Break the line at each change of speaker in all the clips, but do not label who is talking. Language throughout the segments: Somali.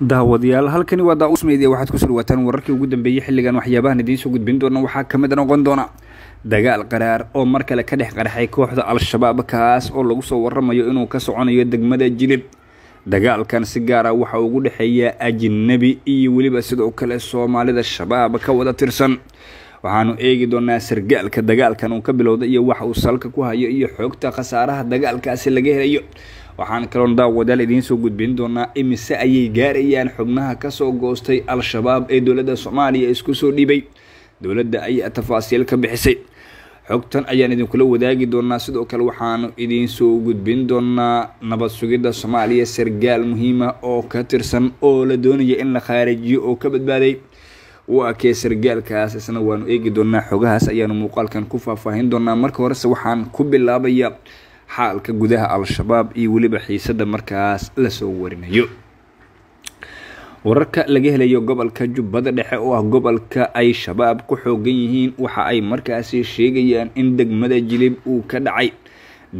daawadayaal halkani waa daawus media waxaad kusoo dhawaataan wararkii ugu dambeeyey xilligan waxyaabahan idiin soo gudbin doona waxaa ka mid noqon doona dagaal qaraar oo mar kale ka dhex qaraxay kooxda al-shabaab kaas oo lagu soo waramayo inuu ka soconayo degmada jilib dagaalkan si gaara ah waxa ugu dhexeeya ajinebi iyo weliba sidoo kale soomaalida shabaab ka wada tirsan waxaanu eegi doonaa sargaalka dagaalkan uu ka bilowday iyo waxa uu salka ku hayo iyo xoogta khasaaraha dagaalkaasi laga helayo waxaan kaloon daawadaal idiin soo gudbin doonaa imise ayay gaarayaan xubnaha kasoo goostay al-shabaab ee dowladda soomaaliya isku soo dhiibay dowladda ayaa tafaasiil ka bixisay xogtan ayaan idinkula wadaagi doonaa sidoo kale waxaanu idiinsoo gudbin doonaa nabad sugidda soomaaliya sargaal muhiima oo ka tirsan oo la doonaya in la khaarijiyo oo ka badbaaday waa kee sargaalkaas isna waanu eegi doonaa xogahaas ayaanu muuqaalkan ku faahfaahin doonaa marka horese waxaan ku bilaabayaa xaalka gudaha al-shabaab iyo weliba xiisada markaas lasoo warinayo wararka laga helayo gobolka jubbada dhexe oo ah gobolka ay shabaab ku xoogan yihiin waxa ay markaasi sheegayaan in degmada jilib uu ka dhacay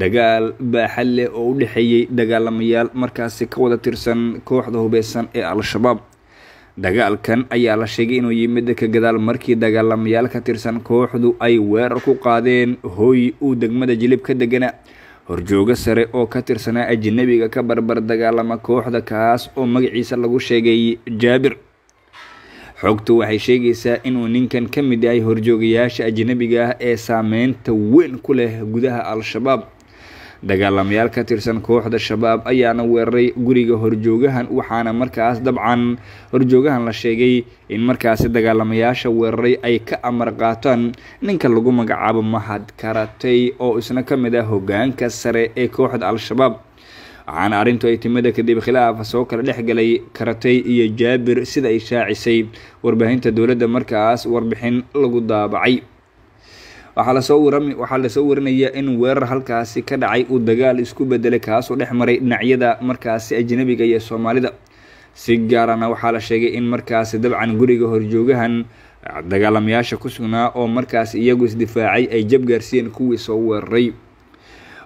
dagaal baaxa leh oo u dhexeeyey dagaalamayaal markaasi ka wada tirsan kooxda hubeysan ee al-shabaab dagaalkan ayaa la sheegay inuu yimid ka gadaal markii dagaalamayaal ka tirsan kooxdu ay weerar ku qaadeen hooy uu degmada jilib ka degana horjoogo sare oo ka tirsanaa ajnabiga ka barbar dagaalama kooxda kaas oo magaciisa lagu sheegay jaabir xogtu waxay sheegaysaa inuu ninkan ka mid yahay horjoogayaasha ajnebiga ah ee saameynta weyn ku leh gudaha al-shabaab dagaalamayaal ka tirsan kooxda shabaab ayaana weeraray guriga horjoogahan waxaana markaas dabcan horjoogahan la sheegay in markaasi dagaalamayaasha weeraray ay ka amar qaataan ninka lagu magacaabo mahad karatay oo isna ka mid ah hogaanka sare ee kooxda al-shabaab waxaana arrintu ay timida kadib khilaafa soo kala dhex galay karatay iyo jaabir sida ay shaacisay warbaahinta dowladda markaas warbixin lagu daabacay waxaa lasoo warinaya in weerar halkaasi ka dhacay uu dagaal isku bedelay kaasoo dhex maray dhinacyada markaasi ajnabiga iyo soomaalida si gaarana waxaa la sheegay in markaasi dabcan guriga horjoogahan ah, dagaalamayaasha ku sugnaa oo markaas iyagu isdifaacay ay jab gaarsiiyeen kuwii soo weeraray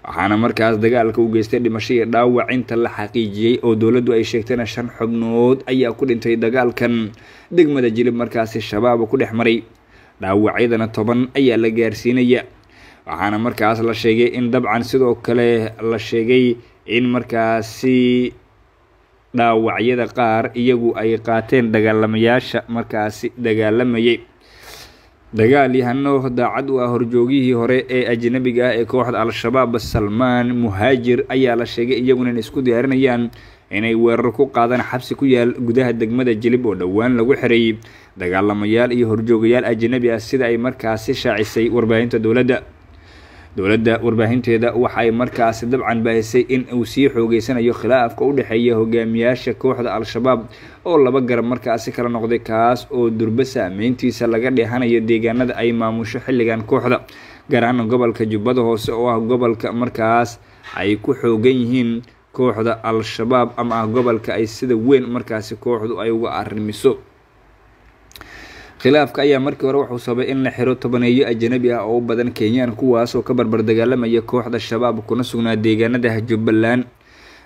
waxaana markaas dagaalka u geystay dhimasho dhaawac inta la xaqiijiyey oo dowladdu ay sheegtayna shan xubnood ayaa ku dhintay dagaalkan degmada jilib markaasi shabaab ku dhex maray dhaawacyadana toban ayaa la gaarsiinaya waxaana markaas la sheegay in dabcan sidoo kale la sheegay in markaasi dhaawacyada qaar iyagu ay qaateen dagaalamayaasha markaasi dagaalamayay dagaalyahano daacad u ah horjoogihii hore ee ajnabiga ah ee kooxda al-shabaab salmaan muhaajir ayaa la sheegay iyaguna in isku diyaarinayaan inay weerar ku qaadaan xabsi ku yaal gudaha degmada jilib oo dhowaan lagu xireeyey dagaalamayaal iyo horjoogayaal ajnabi ah sida ay markaasi shaacisay warbaahinta dowladda dowladda warbaahinteeda waxa ay markaasi dabcan baahisay in uu sii xoogeysanayo khilaafka u dhexeeya hogaamiyaasha kooxda al-shabaab oo laba garab markaasi kala noqday kaas oo durba saameyntiisa laga dheehanayo deegaanada ay maamusho xilligan kooxda gaar ahaan gobolka jubbada hoose oo ah gobolka markaas ay ku xoogan yihiin kooxda al-shabaab ama ah gobolka ay sida weyn markaasi kooxdu ay uga arrimiso khilaafka ayaa markii hore wuxuu sababay in la xiro tobaneeyo ajanabi ah oo u badan kenyaan kuwaasoo ka barbar dagaalamaya kooxda shabaab kuna sugnaa deegaanada jubbaland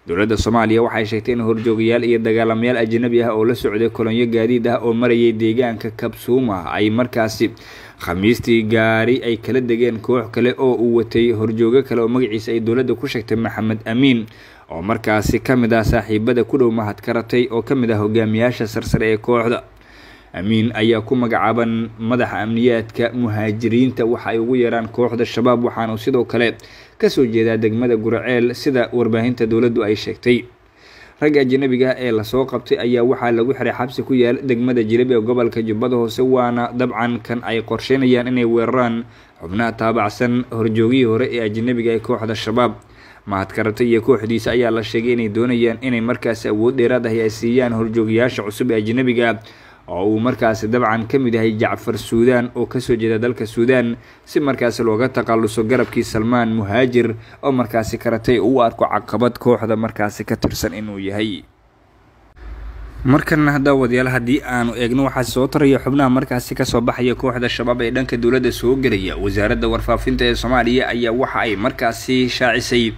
dowladda soomaaliya waxay sheegtay in horjoogayaal iyo dagaalamayaal ajanabi ah oo la socday kolonyo gaadiid ah oo marayay deegaanka kabsuuma ay markaasi khamiistii gaari ay kala degeen koox kale oo uu watay horjoogo kale oo magaciisa ay dowladda ku sheegtay maxamed amiin oo markaasi ka mid ah saaxiibada ku dhow mahadkaratay oo ka mid ah hogaamiyaasha sarsare ee kooxda amiin ayaa ku magacaaban madaxa amniyaadka muhaajiriinta waxa ay ugu yeeraan kooxda shabaab waxaana sidoo kale kasoo jeedaa degmada guraceel sida warbaahinta dowladdu ay sheegtay ragga ajanabiga ah ee lasoo qabtay ayaa waxaa lagu xiray xabsi ku yaal degmada jilib ee gobolka jubbada hoose waana dabcan kan ay qorsheynayaan inay weeraraan xubnaha taabacsan horjoogihii hore ee ajanabiga ee kooxda shabaab mahad iyo kooxdiisa ayaa la sheegay inay doonayaan inay markaas awood dheeraad ah ay siiyaan horjoogayaasha cusub ee ajanabiga oo uu markaasi dabcan ka mid yahay jacfar suudaan oo kasoo jeeda dalka suudaan si markaasi looga taqaluso garabkii salmaan muhaajir oo markaasi karatay uu arko caqabad kooxda markaasi ka tirsan inuu yahay markana hadda wadayaal haddii aanu eegno waxaa soo taraya xubnaha markaasi kasoo baxaya kooxda shabaab ee dhanka dowladda soo gelaya wasaaradda warfaafinta ee soomaaliya ayaa waxa ay markaasi shaacisay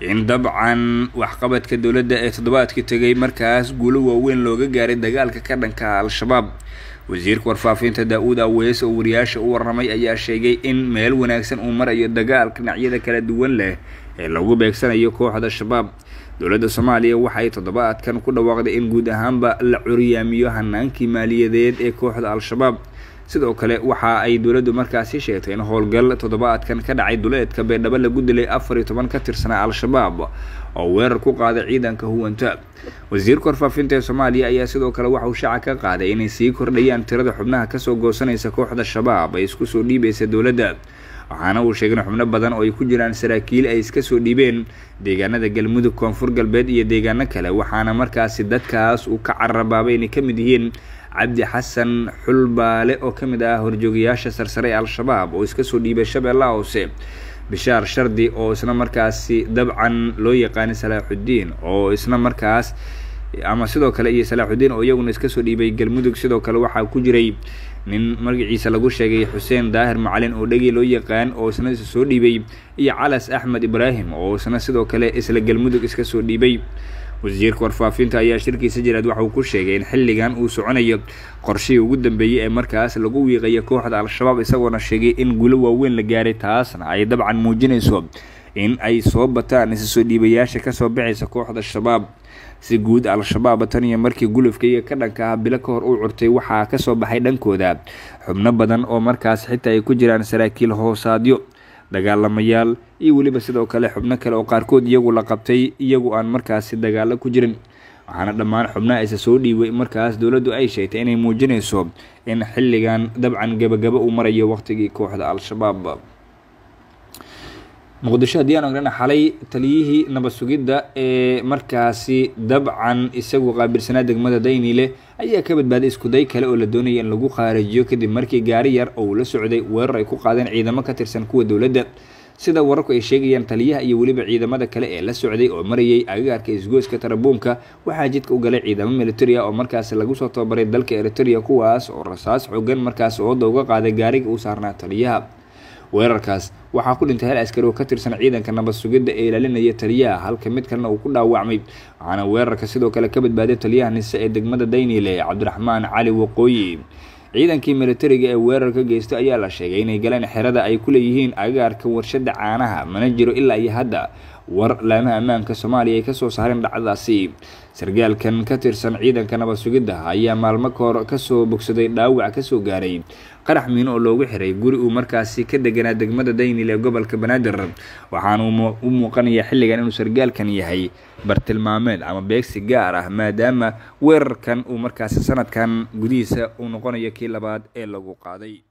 in dabcan waxqabadka dowladda ee toddobaadkii tegay markaas guulo waaweyn looga gaaray dagaalka ka dhanka al-shabaab wasiirka warfaafinta daa-uud aweys oo wariyaasha u warramay ayaa sheegay in meel wanaagsan uu marayo dagaalka dhinacyada kala duwan leh ee lagu beegsanayo kooxda shabaab dowladda soomaaliya waxay toddobaadkan ku dhawaaqday in guud ahaanba la curyaamiyo hanaankii maaliyadeed ee kooxda al-shabaab sidoo kale waxa ay dowladdu markaasi sheegtay in howlgal toddobaadkan ka dhacay duleedka beedhabo lagu dilay afar iyo toban ka tirsanaa al-shabaab oo weerar ku qaaday ciidanka huwanta wasiirka warfaafinta ee soomaaliya ayaa sidoo kale waxauu shaaca ka qaaday inay sii kordhayaan tirada xubnaha kasoo goosanaysa kooxda shabaab ay isku soo dhiibaysa dowladda waxaana uu sheegin xubno badan oo ay ku jiraan saraakiil ay iska soo dhiibeen deegaanada galmudug koonfur galbeed iyo deegaano kale waxaana markaasi dadkaas uu ka cararabaabay inay ka mid yihiin cabdi xasan xulbaale oo ka mid ah horjoogayaasha sarsare ee al-shabaab oo iska soo dhiibay shabeellaha hoose bishaar shardi oo isna markaasi dabcan loo yaqaanay salaaxuddiin oo isna markaas ama sidoo kale iyo salaaxuddiin oo iyaguna iska soo dhiibay galmudug sidoo kale waxaa ku jiray nin magaciisa lagu sheegay xuseen daahir macalin oo dhegi loo yaqaan oo isna soo dhiibay iyo calas axmed ibraahim oo isna sidoo kale isla galmudug iska soo dhiibay wasiirka warfaafinta ayaa shirkiisa jiraad waxauu ku sheegay in xilligan uu soconayo qorshihii ugu dambeeyey ee markaas lagu wiiqayo kooxda al-shabaab isagoona sheegay in guulo waaweyn la gaaray taasna ay dabcan muujinayso in ay soo bataan isusoo dhiibayaasha kasoo baxaysa kooxda shabaab si guud al shabaab tan iyo markii gulufkaiyo ka dhanka ah bilo ka hor u curtay waxaa kasoo baxay dhankooda xubno badan oo markaas xitaa ay ku jiraan saraakiil hoosaadyo dagaalamayaal iyo weliba sidoo kale xubno kale oo qaarkood iyagu la qabtay iyagu aan markaasi dagaalo ku jirin waxaana dhammaan xubnaha isa soo dhiibay markaas dowladdu ay sheegtay inay muujinayso in xilligan dabcan gabagabo u marayo waqtigii kooxda al-shabaab muqdisho haddii aan ogaana xalay taliyihii nabad sugidda ee markaasi dabcan isagu qaabilsanaa degmada leh ayaa ka badbaaday iskuday kale oo la doonayay in lagu khaarijiyo kadib markii gaari yar oo uu la socday weerar ay ku qaadeen ciidamo ka tirsan kuwa dowladda sida wararku ay sheegayaan taliyaha iyo weliba ciidamada kale ee la socday oo marayay agagaarka isgoyska tarabuunka waxaa jidka u galay ciidamo militariya oo markaasi lagu soo tababaray dalka eritrea kuwaas oo rasaas xogan markaas ooda uga qaaday gaariga uu saarnaa taliyaha weerarkaas waxaa ku dhintay hal askari oo ka tirsan ciidanka nabad sugidda ee ilaalinaya taliyaha halka mid kalena uu ku dhaawacmay waxaana weerarka sidoo kale ka badbaaday taliyaha nise ee degmada daynile cabdiraxmaan cali waqooyi ciidankii milatariga ee weerarka ka ayaa la sheegay inay galeen xerada ay ku leeyihiin agaarka warshada caanaha mana jiro ilaa iyo hadda war laamaha ammaanka soomaaliya ay kasoo saareen dhacdaasi sargaalkan ka tirsan ciidanka nabad sugidda ayaa maalmo kahor kasoo bogsaday dhaawac kasoo gaaray qarax miino oo loogu xiray guri uu markaasi ka deganaa degmada daynil ee gobolka banaadir waxaana u muuqanaya xilligan inuu sargaalkan yahay bartilmaameed ama beegsi gaar ah maadaama weerarkan uu markaasi sanadkan gudihiisa uu noqonayo kii labaad ee lagu qaaday